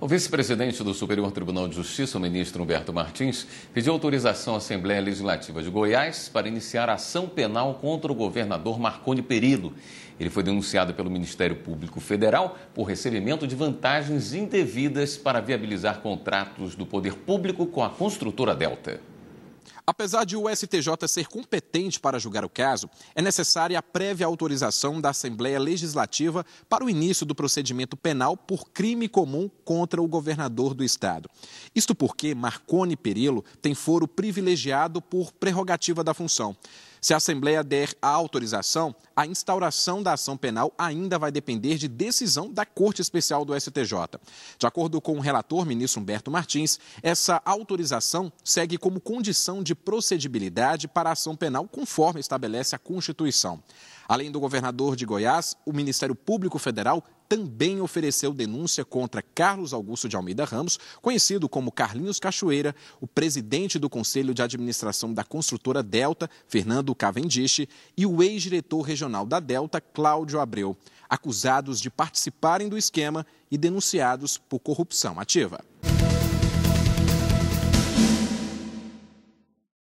O vice-presidente do Superior Tribunal de Justiça, o ministro Humberto Martins, pediu autorização à Assembleia Legislativa de Goiás para iniciar ação penal contra o governador Marconi Perillo. Ele foi denunciado pelo Ministério Público Federal por recebimento de vantagens indevidas para viabilizar contratos do poder público com a construtora Delta. Apesar de o STJ ser competente para julgar o caso, é necessária a prévia autorização da Assembleia Legislativa para o início do procedimento penal por crime comum contra o governador do Estado. Isto porque Marconi Perillo tem foro privilegiado por prerrogativa da função. Se a Assembleia der a autorização, a instauração da ação penal ainda vai depender de decisão da Corte Especial do STJ. De acordo com o relator, ministro Humberto Martins, essa autorização segue como condição de procedibilidade para a ação penal, conforme estabelece a Constituição. Além do governador de Goiás, o Ministério Público Federal também ofereceu denúncia contra Carlos Augusto de Almeida Ramos, conhecido como Carlinhos Cachoeira, o presidente do Conselho de Administração da construtora Delta, Fernando Cavendish, e o ex-diretor regional da Delta, Cláudio Abreu, acusados de participarem do esquema e denunciados por corrupção ativa.